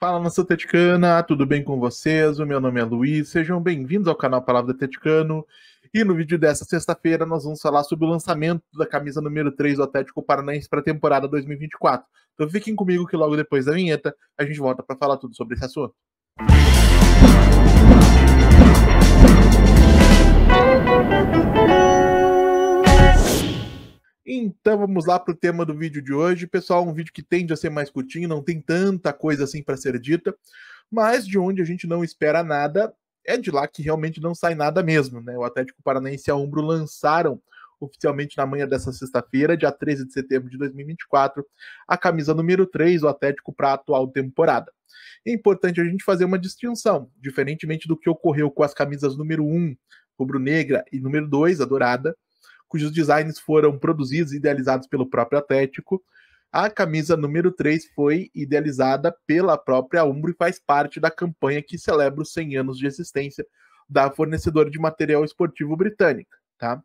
Fala nação teticana, tudo bem com vocês? O meu nome é Luiz, sejam bem-vindos ao canal Palavra Teticano. E no vídeo dessa sexta-feira nós vamos falar sobre o lançamento da camisa número 3 do Atlético Paranaense para a temporada 2024. Então fiquem comigo que logo depois da vinheta a gente volta para falar tudo sobre esse assunto. Música então vamos lá para o tema do vídeo de hoje. Pessoal, um vídeo que tende a ser mais curtinho, não tem tanta coisa assim para ser dita, mas de onde a gente não espera nada, é de lá que realmente não sai nada mesmo, né? O Atlético Paranaense e a Umbro lançaram oficialmente na manhã dessa sexta-feira, dia 13 de setembro de 2024, a camisa número 3 do Atlético para a atual temporada. É importante a gente fazer uma distinção, diferentemente do que ocorreu com as camisas número 1, rubro-negra, e número 2, a dourada, cujos designs foram produzidos e idealizados pelo próprio Atlético. A camisa número 3 foi idealizada pela própria Umbro e faz parte da campanha que celebra os 100 anos de existência da fornecedora de material esportivo britânica. Tá?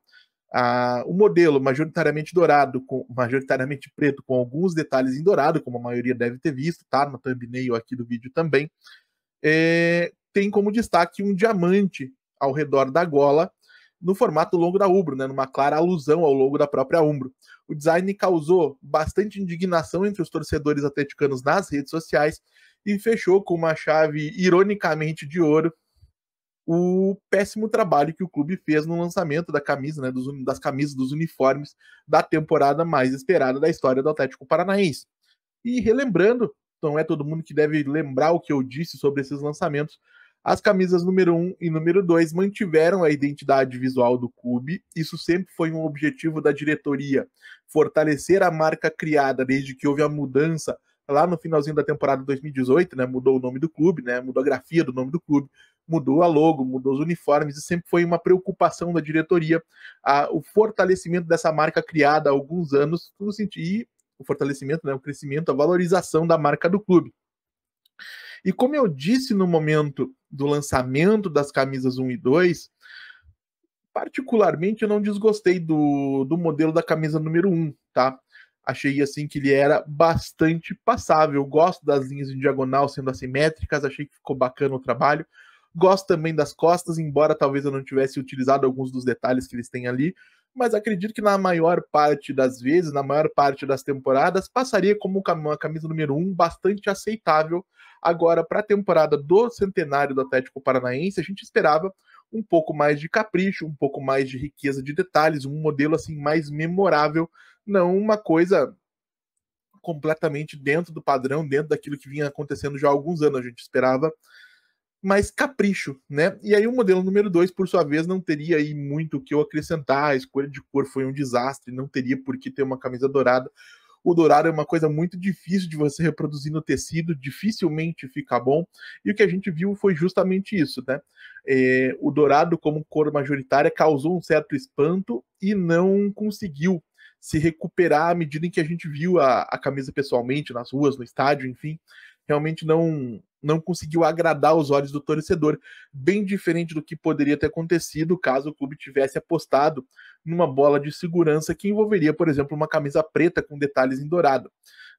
Ah, o modelo majoritariamente dourado, com, majoritariamente preto, com alguns detalhes em dourado, como a maioria deve ter visto, tá? No thumbnail aqui do vídeo também. É, tem como destaque um diamante ao redor da gola, no formato longo da Umbro, né, numa clara alusão ao logo da própria Umbro. O design causou bastante indignação entre os torcedores atleticanos nas redes sociais e fechou com uma chave ironicamente de ouro o péssimo trabalho que o clube fez no lançamento da camisa, né, dos, das camisas, dos uniformes da temporada mais esperada da história do Atlético Paranaense. E relembrando, não é todo mundo que deve lembrar o que eu disse sobre esses lançamentos, as camisas número 1 um e número 2 mantiveram a identidade visual do clube. Isso sempre foi um objetivo da diretoria, fortalecer a marca criada desde que houve a mudança lá no finalzinho da temporada de 2018, né? Mudou o nome do clube, né? Mudou a grafia do nome do clube, mudou a logo, mudou os uniformes e sempre foi uma preocupação da diretoria a, o fortalecimento dessa marca criada há alguns anos, no sentido o fortalecimento, né, o crescimento, a valorização da marca do clube. E como eu disse no momento do lançamento das camisas 1 e 2, particularmente eu não desgostei do, do modelo da camisa número 1, tá? Achei assim que ele era bastante passável. gosto das linhas em diagonal sendo assimétricas, achei que ficou bacana o trabalho. Gosto também das costas, embora talvez eu não tivesse utilizado alguns dos detalhes que eles têm ali, mas acredito que na maior parte das vezes, na maior parte das temporadas, passaria como uma camisa número um bastante aceitável. Agora, para a temporada do centenário do Atlético Paranaense, a gente esperava um pouco mais de capricho, um pouco mais de riqueza de detalhes, um modelo assim mais memorável, não uma coisa completamente dentro do padrão, dentro daquilo que vinha acontecendo já há alguns anos. A gente esperava mas capricho, né? E aí o modelo número 2, por sua vez, não teria aí muito o que eu acrescentar, a escolha de cor foi um desastre, não teria por que ter uma camisa dourada. O dourado é uma coisa muito difícil de você reproduzir no tecido, dificilmente fica bom, e o que a gente viu foi justamente isso, né? É, o dourado como cor majoritária causou um certo espanto e não conseguiu se recuperar à medida em que a gente viu a, a camisa pessoalmente, nas ruas, no estádio, enfim realmente não não conseguiu agradar os olhos do torcedor, bem diferente do que poderia ter acontecido caso o clube tivesse apostado numa bola de segurança que envolveria, por exemplo, uma camisa preta com detalhes em dourado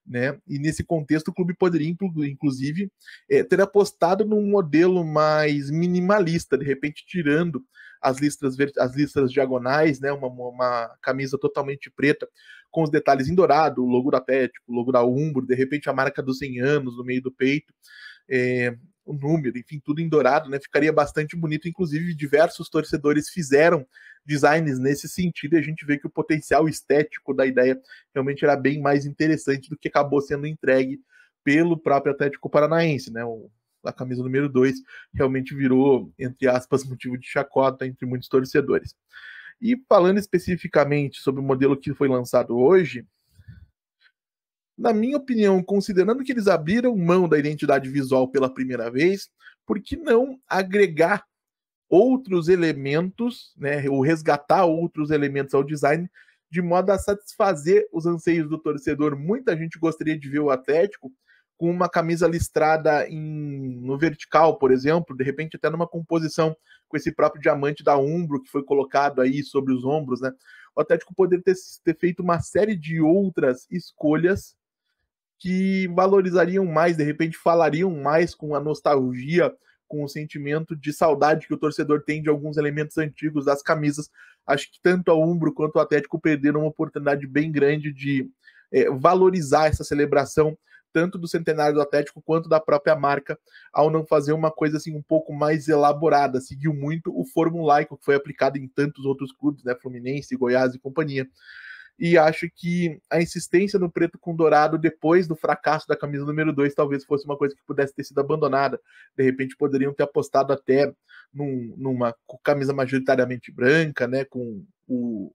né? E nesse contexto, o clube poderia, inclusive, é, ter apostado num modelo mais minimalista, de repente tirando as listras, as listras diagonais, né? Uma, uma camisa totalmente preta, com os detalhes em dourado, o logo da Atlético, o logo da Umbro, de repente a marca dos 100 anos no meio do peito. É, o número, enfim, tudo em dourado, né? Ficaria bastante bonito. Inclusive, diversos torcedores fizeram designs nesse sentido, e a gente vê que o potencial estético da ideia realmente era bem mais interessante do que acabou sendo entregue pelo próprio Atlético Paranaense, né? O, a camisa número 2 realmente virou, entre aspas, motivo de chacota entre muitos torcedores. E falando especificamente sobre o modelo que foi lançado hoje, na minha opinião, considerando que eles abriram mão da identidade visual pela primeira vez, por que não agregar outros elementos, né, ou resgatar outros elementos ao design, de modo a satisfazer os anseios do torcedor. Muita gente gostaria de ver o Atlético com uma camisa listrada em, no vertical, por exemplo, de repente até numa composição com esse próprio diamante da Umbro que foi colocado aí sobre os ombros, né? O Atlético poderia ter, ter feito uma série de outras escolhas que valorizariam mais, de repente falariam mais com a nostalgia com o sentimento de saudade que o torcedor tem de alguns elementos antigos das camisas. Acho que tanto a Umbro quanto o Atlético perderam uma oportunidade bem grande de é, valorizar essa celebração, tanto do centenário do Atlético quanto da própria marca, ao não fazer uma coisa assim um pouco mais elaborada. Seguiu muito o formulaico que foi aplicado em tantos outros clubes, né? Fluminense, Goiás e companhia e acho que a insistência no preto com dourado depois do fracasso da camisa número 2 talvez fosse uma coisa que pudesse ter sido abandonada. De repente poderiam ter apostado até num, numa camisa majoritariamente branca, né, com o,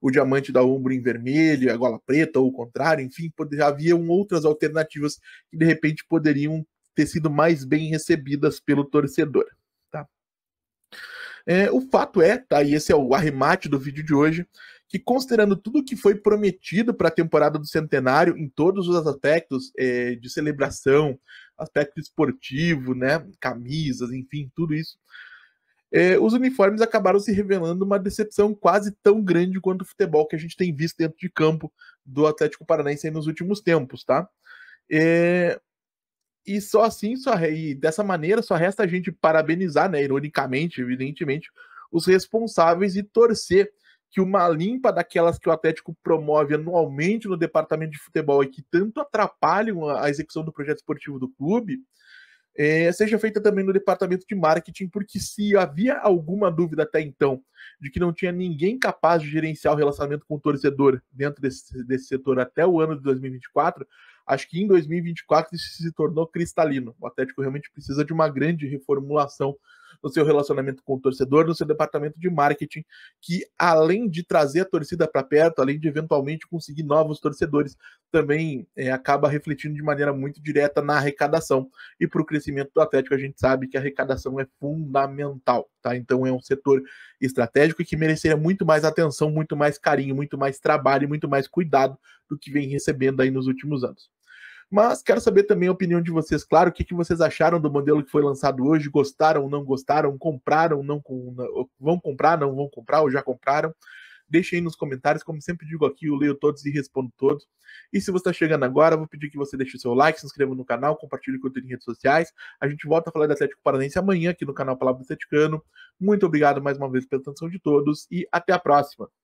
o diamante da ombro em vermelho, a gola preta ou o contrário, enfim, poder, haviam outras alternativas que de repente poderiam ter sido mais bem recebidas pelo torcedor. Tá? É, o fato é, tá, e esse é o arremate do vídeo de hoje, que, considerando tudo que foi prometido para a temporada do centenário, em todos os aspectos é, de celebração, aspecto esportivo, né, camisas, enfim, tudo isso, é, os uniformes acabaram se revelando uma decepção quase tão grande quanto o futebol que a gente tem visto dentro de campo do Atlético Paranaense nos últimos tempos, tá? É, e só assim, só, e dessa maneira, só resta a gente parabenizar, né, ironicamente, evidentemente, os responsáveis e torcer que uma limpa daquelas que o Atlético promove anualmente no departamento de futebol e que tanto atrapalham a execução do projeto esportivo do clube, é, seja feita também no departamento de marketing, porque se havia alguma dúvida até então de que não tinha ninguém capaz de gerenciar o relacionamento com o torcedor dentro desse, desse setor até o ano de 2024, acho que em 2024 isso se tornou cristalino. O Atlético realmente precisa de uma grande reformulação no seu relacionamento com o torcedor, no seu departamento de marketing, que além de trazer a torcida para perto, além de eventualmente conseguir novos torcedores, também é, acaba refletindo de maneira muito direta na arrecadação. E para o crescimento do Atlético, a gente sabe que a arrecadação é fundamental, tá? Então é um setor estratégico e que mereceria muito mais atenção, muito mais carinho, muito mais trabalho, e muito mais cuidado do que vem recebendo aí nos últimos anos. Mas quero saber também a opinião de vocês, claro, o que, que vocês acharam do modelo que foi lançado hoje, gostaram, não gostaram, compraram, não vão comprar, não vão comprar ou já compraram. Deixem aí nos comentários, como sempre digo aqui, eu leio todos e respondo todos. E se você está chegando agora, vou pedir que você deixe o seu like, se inscreva no canal, compartilhe o conteúdo em redes sociais. A gente volta a falar do Atlético Paranaense amanhã aqui no canal Palavra do Atleticano. Muito obrigado mais uma vez pela atenção de todos e até a próxima!